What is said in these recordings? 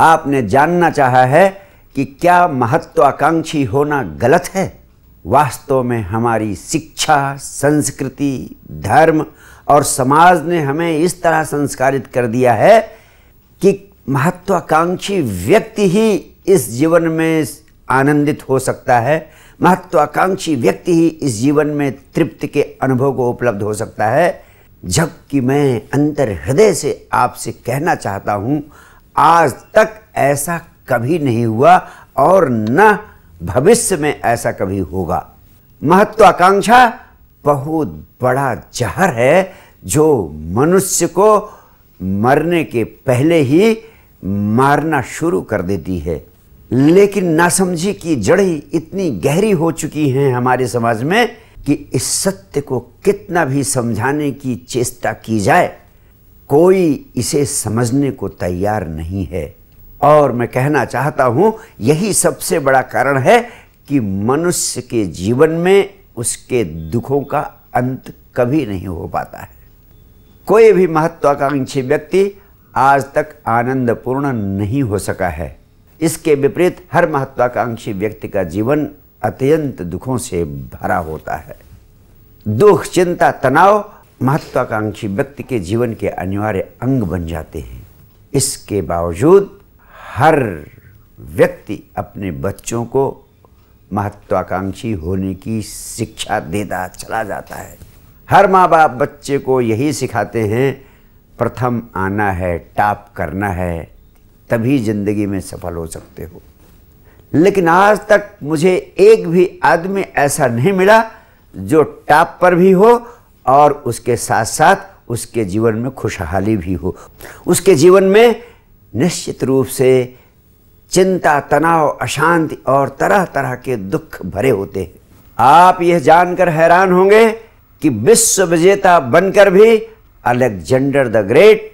आपने जानना चाहा है कि क्या महत्वाकांक्षी होना गलत है वास्तव में हमारी शिक्षा संस्कृति धर्म और समाज ने हमें इस तरह संस्कारित कर दिया है कि महत्वाकांक्षी व्यक्ति ही इस जीवन में आनंदित हो सकता है महत्वाकांक्षी व्यक्ति ही इस जीवन में तृप्ति के अनुभव को उपलब्ध हो सकता है जबकि मैं अंतर हृदय से आपसे कहना चाहता हूँ आज तक ऐसा कभी नहीं हुआ और न भविष्य में ऐसा कभी होगा महत्वाकांक्षा बहुत बड़ा जहर है जो मनुष्य को मरने के पहले ही मारना शुरू कर देती है लेकिन नासमझी की जड़ें इतनी गहरी हो चुकी हैं हमारे समाज में कि इस सत्य को कितना भी समझाने की चेष्टा की जाए कोई इसे समझने को तैयार नहीं है और मैं कहना चाहता हूं यही सबसे बड़ा कारण है कि मनुष्य के जीवन में उसके दुखों का अंत कभी नहीं हो पाता है कोई भी महत्वाकांक्षी व्यक्ति आज तक आनंदपूर्ण नहीं हो सका है इसके विपरीत हर महत्वाकांक्षी व्यक्ति का जीवन अत्यंत दुखों से भरा होता है दुख चिंता तनाव महत्वाकांक्षी व्यक्ति के जीवन के अनिवार्य अंग बन जाते हैं इसके बावजूद हर व्यक्ति अपने बच्चों को महत्वाकांक्षी होने की शिक्षा देता चला जाता है हर माँ बाप बच्चे को यही सिखाते हैं प्रथम आना है टॉप करना है तभी ज़िंदगी में सफल हो सकते हो लेकिन आज तक मुझे एक भी आदमी ऐसा नहीं मिला जो टॉप पर भी हो और उसके साथ साथ उसके जीवन में खुशहाली भी हो उसके जीवन में निश्चित रूप से चिंता तनाव अशांति और तरह तरह के दुख भरे होते हैं आप यह जानकर हैरान होंगे कि विश्व विजेता बनकर भी अलेक्जेंडर द ग्रेट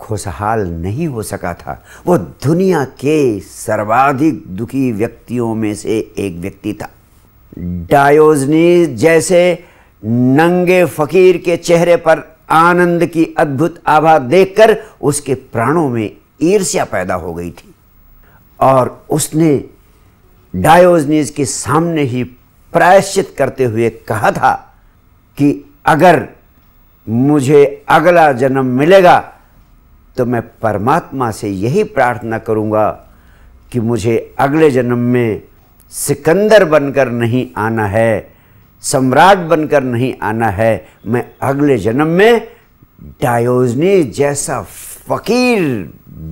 खुशहाल नहीं हो सका था वो दुनिया के सर्वाधिक दुखी व्यक्तियों में से एक व्यक्ति था डायोजनी जैसे नंगे फकीर के चेहरे पर आनंद की अद्भुत आभा देखकर उसके प्राणों में ईर्ष्या पैदा हो गई थी और उसने डायोजनीज के सामने ही प्रायश्चित करते हुए कहा था कि अगर मुझे अगला जन्म मिलेगा तो मैं परमात्मा से यही प्रार्थना करूंगा कि मुझे अगले जन्म में सिकंदर बनकर नहीं आना है सम्राट बनकर नहीं आना है मैं अगले जन्म में डायोजनी जैसा फकीर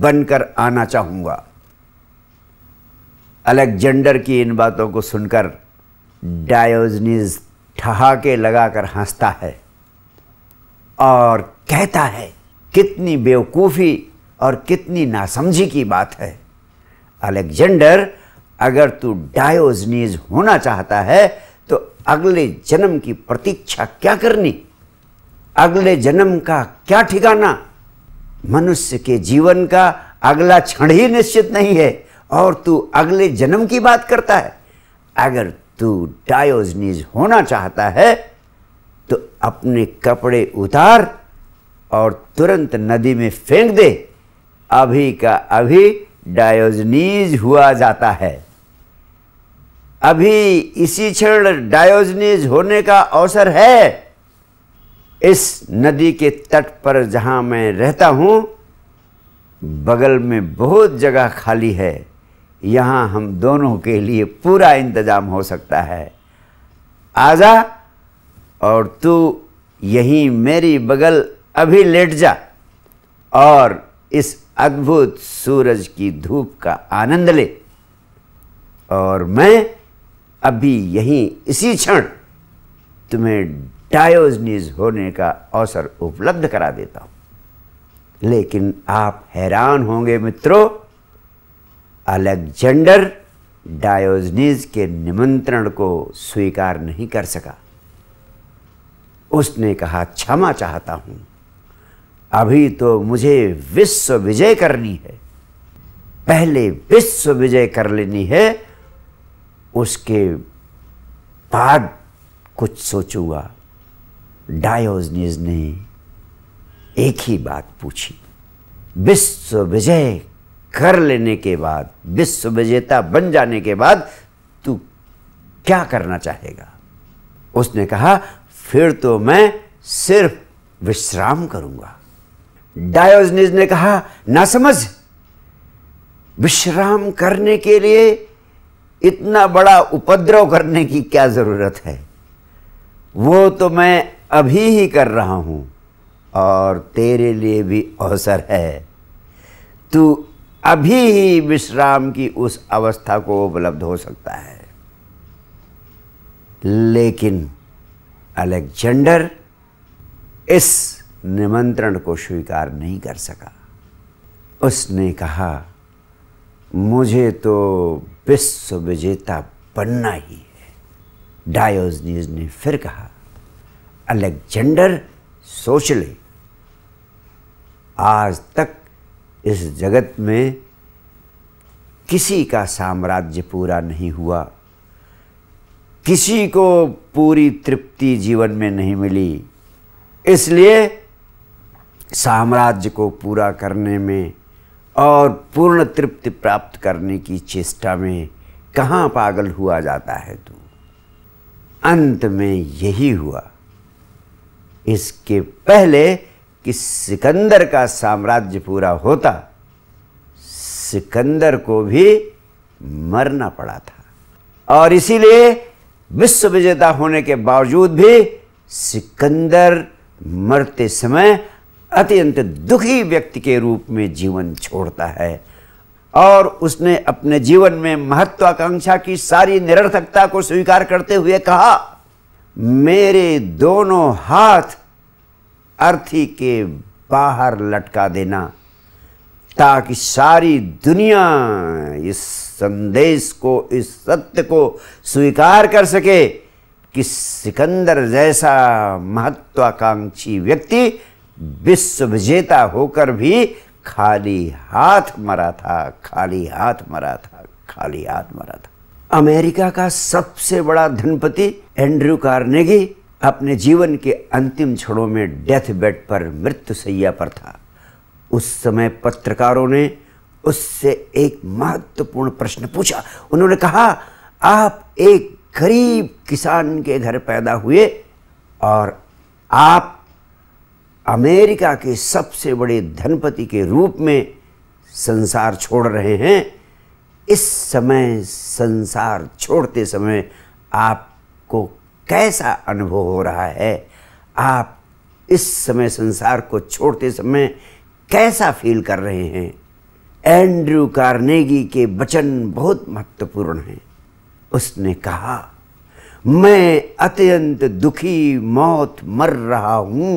बनकर आना चाहूंगा अलेक्जेंडर की इन बातों को सुनकर डायोजनीज ठहाके लगाकर हंसता है और कहता है कितनी बेवकूफ़ी और कितनी नासमझी की बात है अलेक्जेंडर अगर तू डायोजनीज होना चाहता है अगले जन्म की प्रतीक्षा क्या करनी अगले जन्म का क्या ठिकाना मनुष्य के जीवन का अगला क्षण ही निश्चित नहीं है और तू अगले जन्म की बात करता है अगर तू डायोजनीज होना चाहता है तो अपने कपड़े उतार और तुरंत नदी में फेंक दे अभी का अभी डायोजनीज हुआ जाता है अभी इसी क्षण डायोजनीज होने का अवसर है इस नदी के तट पर जहाँ मैं रहता हूँ बगल में बहुत जगह खाली है यहाँ हम दोनों के लिए पूरा इंतज़ाम हो सकता है आजा और तू यहीं मेरी बगल अभी लेट जा और इस अद्भुत सूरज की धूप का आनंद ले और मैं अभी यहीं इसी क्षण तुम्हें डायोजनीज होने का अवसर उपलब्ध करा देता हूं लेकिन आप हैरान होंगे मित्रों अलेक्जेंडर डायोजनीज के निमंत्रण को स्वीकार नहीं कर सका उसने कहा क्षमा चाहता हूं अभी तो मुझे विश्व विजय करनी है पहले विश्व विजय कर लेनी है उसके बाद कुछ सोचूंगा डायोजनीज ने एक ही बात पूछी विश्व विजय कर लेने के बाद विश्व विजेता बन जाने के बाद तू क्या करना चाहेगा उसने कहा फिर तो मैं सिर्फ विश्राम करूंगा डायोजनीज ने कहा ना समझ विश्राम करने के लिए इतना बड़ा उपद्रव करने की क्या ज़रूरत है वो तो मैं अभी ही कर रहा हूं और तेरे लिए भी अवसर है तू अभी ही विश्राम की उस अवस्था को उपलब्ध हो सकता है लेकिन अलेक्जेंडर इस निमंत्रण को स्वीकार नहीं कर सका उसने कहा मुझे तो विश्व विजेता बनना ही है डायोजनीज ने फिर कहा अलेक्जेंडर सोच ले आज तक इस जगत में किसी का साम्राज्य पूरा नहीं हुआ किसी को पूरी तृप्ति जीवन में नहीं मिली इसलिए साम्राज्य को पूरा करने में और पूर्ण तृप्ति प्राप्त करने की चेष्टा में कहाँ पागल हुआ जाता है तू अंत में यही हुआ इसके पहले कि सिकंदर का साम्राज्य पूरा होता सिकंदर को भी मरना पड़ा था और इसीलिए विश्व विजेता होने के बावजूद भी सिकंदर मरते समय अत्यंत दुखी व्यक्ति के रूप में जीवन छोड़ता है और उसने अपने जीवन में महत्वाकांक्षा की सारी निरर्थकता को स्वीकार करते हुए कहा मेरे दोनों हाथ अर्थी के बाहर लटका देना ताकि सारी दुनिया इस संदेश को इस सत्य को स्वीकार कर सके कि सिकंदर जैसा महत्वाकांक्षी व्यक्ति विश्व विजेता होकर भी खाली हाथ मरा था खाली हाथ मरा था खाली हाथ मरा था अमेरिका का सबसे बड़ा धनपति एंड्रू कार्नेगी अपने जीवन के अंतिम क्षणों में डेथ बेड पर मृत्यु सैया पर था उस समय पत्रकारों ने उससे एक महत्वपूर्ण प्रश्न पूछा उन्होंने कहा आप एक गरीब किसान के घर पैदा हुए और आप अमेरिका के सबसे बड़े धनपति के रूप में संसार छोड़ रहे हैं इस समय संसार छोड़ते समय आपको कैसा अनुभव हो रहा है आप इस समय संसार को छोड़ते समय कैसा फील कर रहे हैं एंड्रू कार्नेगी के वचन बहुत महत्वपूर्ण हैं उसने कहा मैं अत्यंत दुखी मौत मर रहा हूँ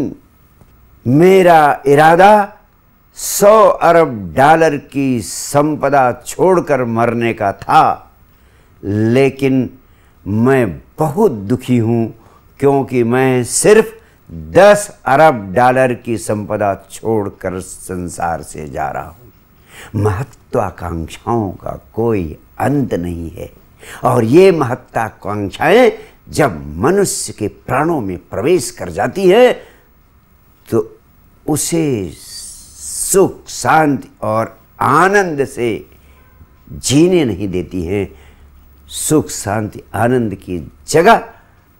मेरा इरादा सौ अरब डॉलर की संपदा छोड़कर मरने का था लेकिन मैं बहुत दुखी हूँ क्योंकि मैं सिर्फ दस अरब डॉलर की संपदा छोड़कर संसार से जा रहा हूँ महत्वाकांक्षाओं का कोई अंत नहीं है और ये महत्वाकांक्षाएं जब मनुष्य के प्राणों में प्रवेश कर जाती है तो उसे सुख शांति और आनंद से जीने नहीं देती हैं सुख शांति आनंद की जगह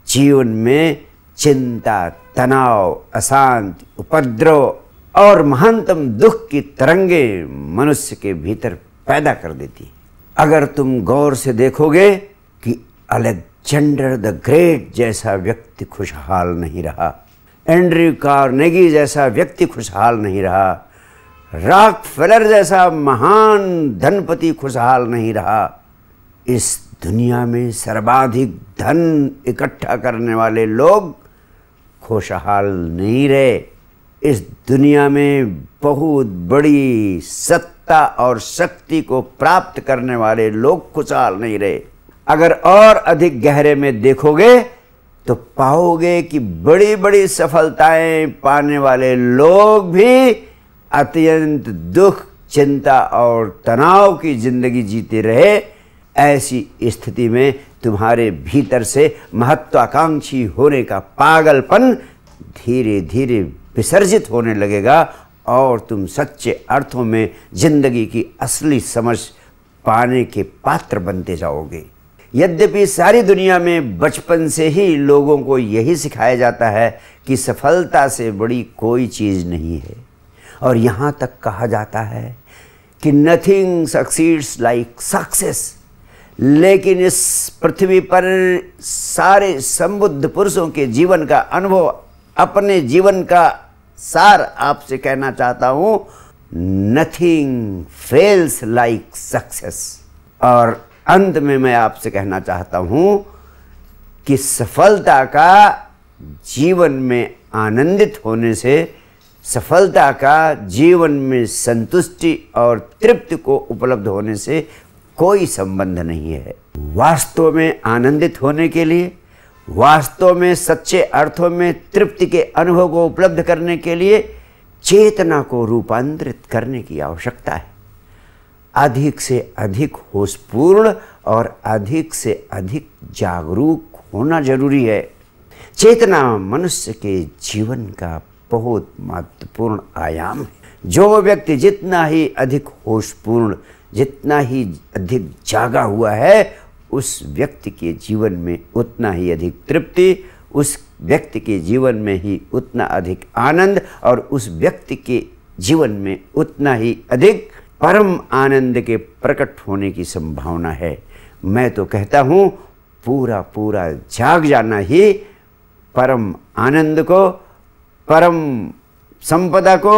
जीवन में चिंता तनाव अशांति उपद्रव और महानतम दुख की तरंगे मनुष्य के भीतर पैदा कर देती हैं अगर तुम गौर से देखोगे कि अलेक्जेंडर द ग्रेट जैसा व्यक्ति खुशहाल नहीं रहा एंड्री कार्नेगी जैसा व्यक्ति खुशहाल नहीं रहा राक फेलर जैसा महान धनपति खुशहाल नहीं रहा इस दुनिया में सर्वाधिक धन इकट्ठा करने वाले लोग खुशहाल नहीं रहे इस दुनिया में बहुत बड़ी सत्ता और शक्ति को प्राप्त करने वाले लोग खुशहाल नहीं रहे अगर और अधिक गहरे में देखोगे तो पाओगे कि बड़ी बड़ी सफलताएं पाने वाले लोग भी अत्यंत दुख चिंता और तनाव की जिंदगी जीते रहे ऐसी स्थिति में तुम्हारे भीतर से महत्वाकांक्षी होने का पागलपन धीरे धीरे विसर्जित होने लगेगा और तुम सच्चे अर्थों में जिंदगी की असली समझ पाने के पात्र बनते जाओगे यद्यपि सारी दुनिया में बचपन से ही लोगों को यही सिखाया जाता है कि सफलता से बड़ी कोई चीज़ नहीं है और यहाँ तक कहा जाता है कि नथिंग सक्सीड्स लाइक सक्सेस लेकिन इस पृथ्वी पर सारे संबुद्ध पुरुषों के जीवन का अनुभव अपने जीवन का सार आपसे कहना चाहता हूँ नथिंग फेल्स लाइक सक्सेस और अंत में मैं आपसे कहना चाहता हूं कि सफलता का जीवन में आनंदित होने से सफलता का जीवन में संतुष्टि और तृप्ति को उपलब्ध होने से कोई संबंध नहीं है वास्तव में आनंदित होने के लिए वास्तव में सच्चे अर्थों में तृप्ति के अनुभव को उपलब्ध करने के लिए चेतना को रूपांतरित करने की आवश्यकता है अधिक से अधिक होशपूर्ण और अधिक से अधिक जागरूक होना जरूरी है चेतना मनुष्य के जीवन का बहुत महत्वपूर्ण आयाम है जो व्यक्ति जितना ही अधिक होशपूर्ण जितना ही अधिक जागा हुआ है उस व्यक्ति के जीवन में उतना ही अधिक तृप्ति उस व्यक्ति के जीवन में ही उतना अधिक आनंद और उस व्यक्ति के जीवन में उतना ही अधिक परम आनंद के प्रकट होने की संभावना है मैं तो कहता हूँ पूरा पूरा जाग जाना ही परम आनंद को परम संपदा को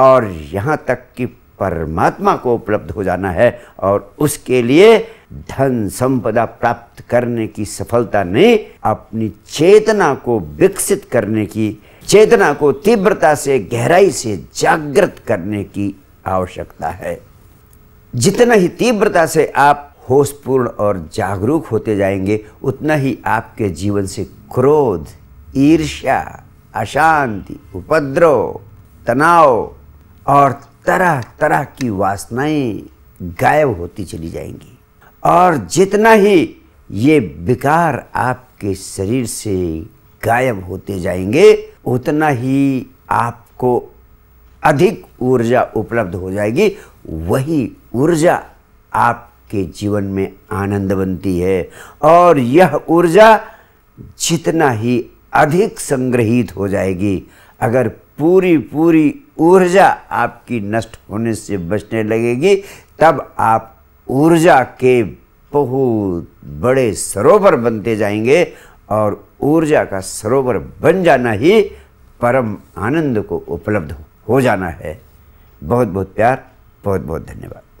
और यहाँ तक कि परमात्मा को उपलब्ध हो जाना है और उसके लिए धन संपदा प्राप्त करने की सफलता ने अपनी चेतना को विकसित करने की चेतना को तीव्रता से गहराई से जागृत करने की आवश्यकता है जितना ही तीव्रता से आप होशपूर्ण और जागरूक होते जाएंगे उतना ही आपके जीवन से क्रोध ईर्ष्या अशांति उपद्रव तनाव और तरह तरह की वासनाएं गायब होती चली जाएंगी और जितना ही ये विकार आपके शरीर से गायब होते जाएंगे उतना ही आपको अधिक ऊर्जा उपलब्ध हो जाएगी वही ऊर्जा आपके जीवन में आनंद बनती है और यह ऊर्जा जितना ही अधिक संग्रहित हो जाएगी अगर पूरी पूरी ऊर्जा आपकी नष्ट होने से बचने लगेगी तब आप ऊर्जा के बहुत बड़े सरोवर बनते जाएंगे और ऊर्जा का सरोवर बन जाना ही परम आनंद को उपलब्ध हो हो जाना है बहुत बहुत प्यार बहुत बहुत धन्यवाद